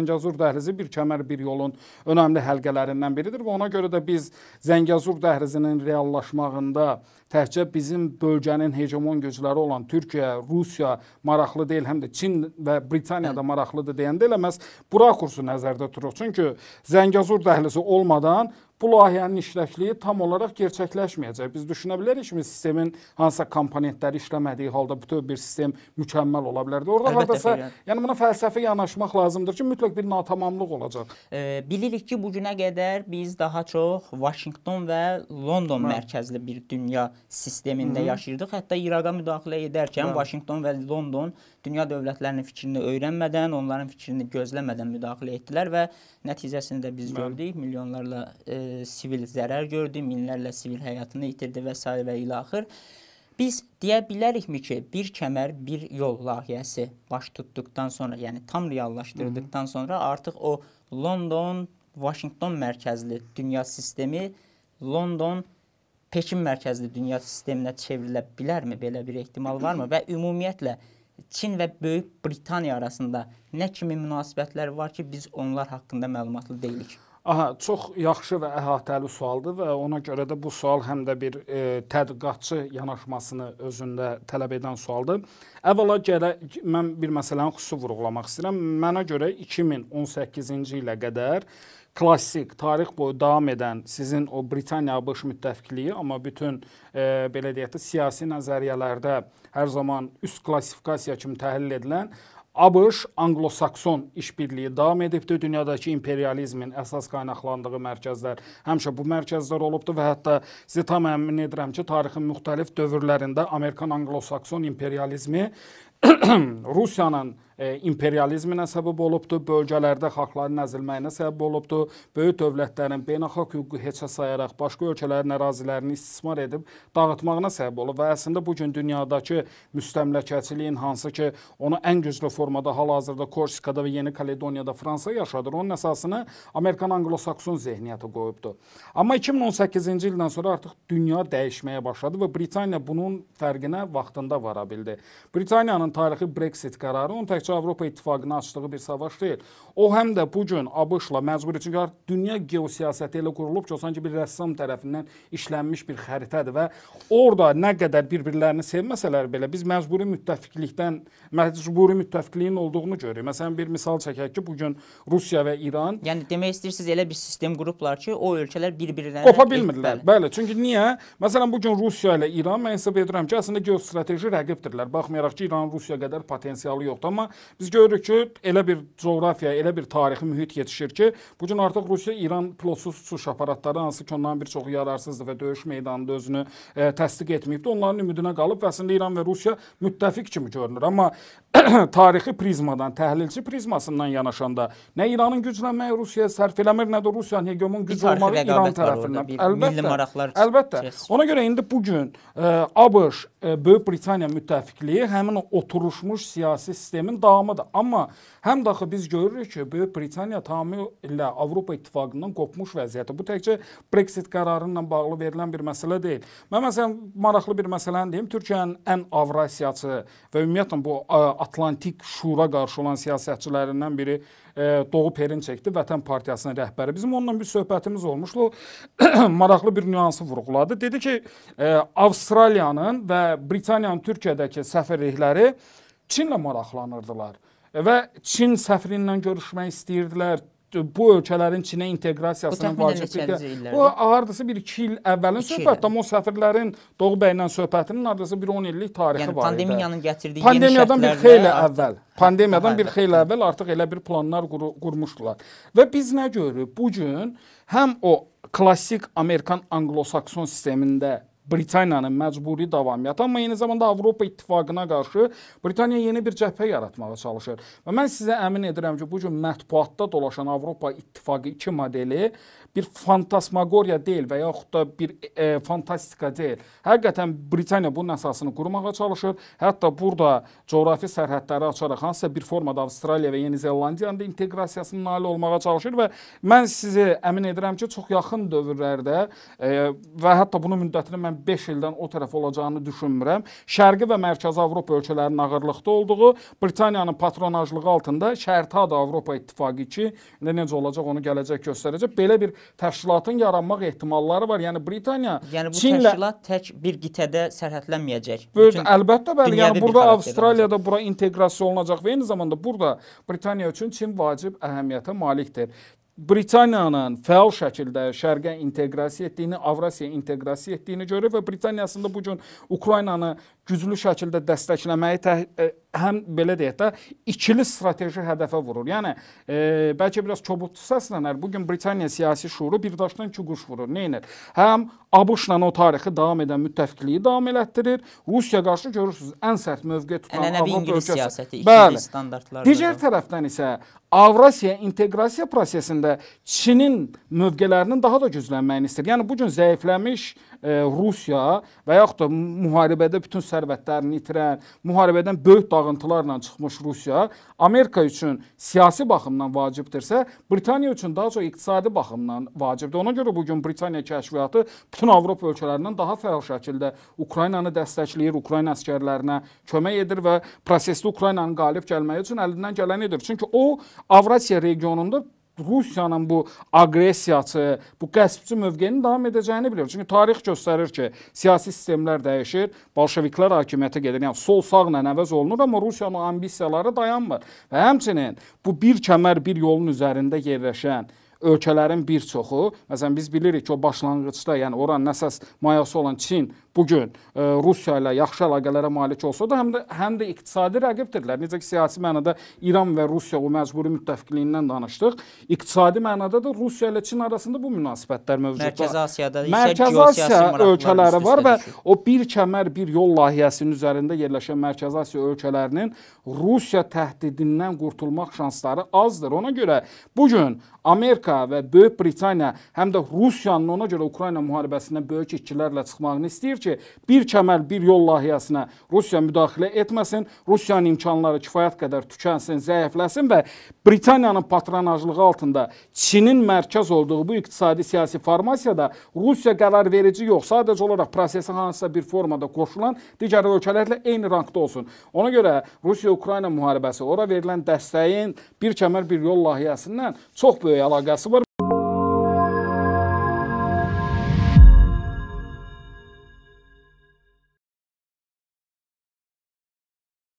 Zəngəzur dəhlizi bir kəmər bir yolun önəmli həlqələrindən biridir və ona görə də biz Zəngəzur dəhlizinin reallaşmağında təkcə bizim bölgənin hegemon gücləri olan Türkiyə, Rusiya maraqlı deyil, həm də Çin və Britaniya da hə. maraqlıdır deyəndə eləməz bura kursu nəzərdə tutur. Çünki Zəngəzur dəhlizi olmadan bu layihənin işləkliyi tam olaraq gerçəkləşməyəcək. Biz düşünə bilərik ki, sistemin hansısa komponentləri işləmədiyi halda bütöv bir sistem mükəmməl ola bilərdi. Orda hardasa, yəni. yəni buna fəlsəfi yanaşmaq lazımdır ki, mütləq bir natamamlıq olacaq. E, bilirik ki, bu günə qədər biz daha çox Vaşinqton və London Hı. Hə. mərkəzli bir dünya sistemində Hı. yaşayırdıq. Hətta İraqa müdaxilə edərkən Hı. Hə. Vaşinqton və London dünya dövlətlərinin fikrini öyrənmədən, onların fikrini gözləmədən müdaxilə etdilər və nəticəsini də biz Hı. gördük. Milyonlarla e, E, sivil zərər gördü, minlərlə sivil həyatını itirdi və s. və ilə axır. Biz deyə bilərikmi ki, bir kəmər, bir yol layihəsi baş tutduqdan sonra, yəni tam reallaşdırdıqdan sonra artıq o London, Washington mərkəzli dünya sistemi London Pekin mərkəzli dünya sisteminə çevrilə bilərmi? Belə bir ehtimal varmı? Və ümumiyyətlə Çin və Böyük Britaniya arasında nə kimi münasibətlər var ki, biz onlar haqqında məlumatlı deyilik? Aha, çox yaxşı və əhatəli sualdır və ona görə də bu sual həm də bir e, tədqiqatçı yanaşmasını özündə tələb edən sualdır. Əvvəla gələk mən bir məsələni xüsusi vurğulamaq istəyirəm. Mənə görə 2018-ci ilə qədər klassik tarix boyu davam edən sizin o Britaniya ABŞ müttəfiqliyi amma bütün e, belə deyək də siyasi nəzəriyyələrdə hər zaman üst klassifikasiya kimi təhlil edilən ABŞ anglo-sakson işbirliyi davam edibdi. Dünyadakı imperializmin əsas qaynaqlandığı mərkəzlər həmişə bu mərkəzlər olubdu və hətta sizə tam əmin edirəm ki, tarixin müxtəlif dövrlərində Amerikan anglo-sakson imperializmi Rusiyanın e, imperializminə səbəb olubdu, bölgələrdə xalqların əzilməyinə səbəb olubdu. Böyük dövlətlərin beynəlxalq hüququ heçə sayaraq başqa ölkələrin ərazilərini istismar edib dağıtmağına səbəb olub və əslində bu gün dünyadakı müstəmləkəçiliyin hansı ki, onu ən güclü formada hal-hazırda Korsikada və Yeni Kaledoniyada Fransa yaşadır. Onun əsasını Amerikan anglosakson zehniyyəti qoyubdu. Amma 2018-ci ildən sonra artıq dünya dəyişməyə başladı və Britaniya bunun fərqinə vaxtında vara bildi. Britaniyanın verilən tarixi Brexit qərarı onun təkcə Avropa İttifaqına açdığı bir savaş deyil. O həm də bu gün ABŞ-la məcburiçilikar dünya geosiyasəti elə qurulub ki, o sanki bir rəssam tərəfindən işlənmiş bir xəritədir və orada nə qədər bir-birlərini sevməsələr belə biz məcburi müttəfiqlikdən məcburi müttəfiqliyin olduğunu görürük. Məsələn bir misal çəkək ki, bu gün Rusiya və İran Yəni demək istəyirsiniz elə bir sistem qurublar ki, o ölkələr bir-birindən qopa bilmirlər. Bəli. bəli, çünki niyə? Məsələn bu gün Rusiya ilə İran mən hesab edirəm ki, əslində geostrateji rəqibdirlər. Baxmayaraq ki, İran Rusiya Rusiya qədər potensialı yoxdur. Amma biz görürük ki, elə bir coğrafiya, elə bir tarixi mühit yetişir ki, bu gün artıq Rusiya İran pilotsuz uçuş aparatları hansı ki, onların bir çoxu yararsızdır və döyüş meydanında özünü ə, e, təsdiq etməyibdi. Onların ümidinə qalıb və əslində İran və Rusiya müttəfiq kimi görünür. Amma tarixi prizmadan, təhlilçi prizmasından yanaşanda nə İranın güclənməyi Rusiyaya sərf eləmir, nə də Rusiyanın hegemun güc olmağı İran tərəfindən. Əlbəttə. Əlbəttə. Ona görə indi bu gün e, ABŞ, e, Böyük Britaniya müttəfiqliyi həmin o oturuşmuş siyasi sistemin davamıdır. Amma həm də axı biz görürük ki, Böyük Britaniya tamamilə Avropa İttifaqından qopmuş vəziyyətdə. Bu təkcə Brexit qərarı ilə bağlı verilən bir məsələ deyil. Mən məsələn maraqlı bir məsələni deyim. Türkiyənin ən avrasiyacı və ümumiyyətlə bu ə, e, Atlantik Şura qarşı olan siyasətçilərindən biri e, Doğu Perin çəkdi, Vətən Partiyasının rəhbəri. Bizim onunla bir söhbətimiz olmuşdu. Maraqlı bir nüansı vurğuladı. Dedi ki, e, Avstraliyanın və Britaniyanın Türkiyədəki səfirlikləri Çinlə maraqlanırdılar və Çin səfirindən görüşmək istəyirdilər bu ölkələrin Çinə inteqrasiyasının vacibliyi. Bu hardasa bir 2 il əvvəlin söhbətdir, amma o səfirlərin Doğu bəylə söhbətinin hardasa bir 10 illik tarixi yəni, var idi. Pandemiyanın gətirdiyi pandemiyadan bir xeyli əvvəl, pandemiyadan bir hə, xeyli hə. əvvəl artıq elə bir planlar qur qurmuşdular. Və biz nə görürük? Bu gün həm o klassik Amerikan anglo-sakson sistemində Britaniyanın məcburi davamiyyəti, amma eyni zamanda Avropa İttifaqına qarşı Britaniya yeni bir cəbhə yaratmağa çalışır. Və mən sizə əmin edirəm ki, bu gün mətbuatda dolaşan Avropa İttifaqı 2 modeli bir fantasmagoriya deyil və yaxud da bir e, fantastika deyil. Həqiqətən Britaniya bunun əsasını qurmağa çalışır. Hətta burada coğrafi sərhədləri açaraq hansısa bir formada Avstraliya və Yeni Zelandiyanın da inteqrasiyasının nail olmağa çalışır və mən sizi əmin edirəm ki, çox yaxın dövrlərdə e, və hətta bunun müddətini mən 5 ildən o tərəf olacağını düşünmürəm. Şərqi və Mərkəzi Avropa ölkələrinin ağırlıqda olduğu, Britaniyanın patronajlığı altında şərti adı Avropa İttifaqı 2 indi necə olacaq onu gələcək göstərəcək. Belə bir təşkilatın yaranmaq ehtimalları var. Yəni Britaniya Yəni bu Çinlə... təşkilat tək bir qitədə sərhədlənməyəcək. Bütün əlbəttə bəli. Yəni burada Avstraliyada olacaq. bura inteqrasiya olunacaq və eyni zamanda burada Britaniya üçün Çin vacib əhəmiyyətə malikdir. Britaniyanın fəal şəkildə şərqə inteqrasiya etdiyini, Avrasiyaya inteqrasiya etdiyini görür və Britaniya əslində bu gün Ukraynanı güclü şəkildə dəstəkləməyi e, həm belə deyək də ikili strateji hədəfə vurur. Yəni e, bəlkə biraz kobud səslənər. Bu gün Britaniya siyasi şüuru bir daşdan iki quş vurur. Nə edir? Həm ABŞ-la o tarixi davam edən müttəfiqliyi davam elətdirir. Rusiya qarşı görürsüz ən sərt mövqe tutan Avropa İngilis ölkəsi. siyasəti ikili standartlar. Digər tərəfdən isə Avrasiya inteqrasiya prosesində Çinin mövqelərinin daha da güclənməyini istəyir. Yəni bu gün zəifləmiş e, Rusiya və yaxud da müharibədə bütün sərvətlərini itirən, müharibədən böyük dağıntılarla çıxmış Rusiya Amerika üçün siyasi baxımdan vacibdirsə, Britaniya üçün daha çox iqtisadi baxımdan vacibdir. Ona görə bu gün Britaniya kəşfiyyatı bütün Avropa ölkələrindən daha fəal şəkildə Ukraynanı dəstəkləyir, Ukrayna əskərlərinə kömək edir və prosesdə Ukraynanın qalib gəlməyi üçün əlindən gələni edir. Çünki o Avrasiya regionunda Rusiyanın bu aqressiyası, bu qəsbçi mövqeyinin davam edəcəyini bilir. Çünki tarix göstərir ki, siyasi sistemlər dəyişir, bolşeviklər hakimiyyətə gedir. Yəni sol sağla əvəz olunur, amma Rusiyanın ambisiyaları dayanmır. Və həmçinin bu bir kəmər bir yolun üzərində yerləşən ölkələrin bir çoxu, məsələn biz bilirik ki, o başlanğıcda, yəni oranın əsas mayası olan Çin bu gün e, Rusiya ilə yaxşı əlaqələrə malik olsa da, həm də həm də iqtisadi rəqibdirlər. Necə ki siyasi mənada İran və Rusiya o məcburi müttəfiqliyindən danışdıq. İqtisadi mənada da Rusiya ilə Çin arasında bu münasibətlər mövcuddur. Mərkəzi Asiyada isə Mərkəzi Asiya ölkələri var və o bir kəmər, bir yol layihəsinin üzərində yerləşən Mərkəzi Asiya ölkələrinin Rusiya təhdidindən qurtulmaq şansları azdır. Ona görə bu gün Amerika və Böyük Britaniya həm də Rusiyanın ona görə Ukrayna müharibəsinə böyük itkilərlə çıxmağını istəyir ki, bir kəməl bir yol layihəsinə Rusiya müdaxilə etməsin, Rusiyanın imkanları kifayət qədər tükənsin, zəifləsin və Britaniyanın patronajlığı altında Çinin mərkəz olduğu bu iqtisadi siyasi formasiyada Rusiya qərar verici yox, sadəcə olaraq prosesə hansısa bir formada qoşulan digər ölkələrlə eyni rankda olsun. Ona görə Rusiya-Ukrayna müharibəsi ora verilən dəstəyin bir kəmər bir yol layihəsindən çox böyük əlaqəsi var.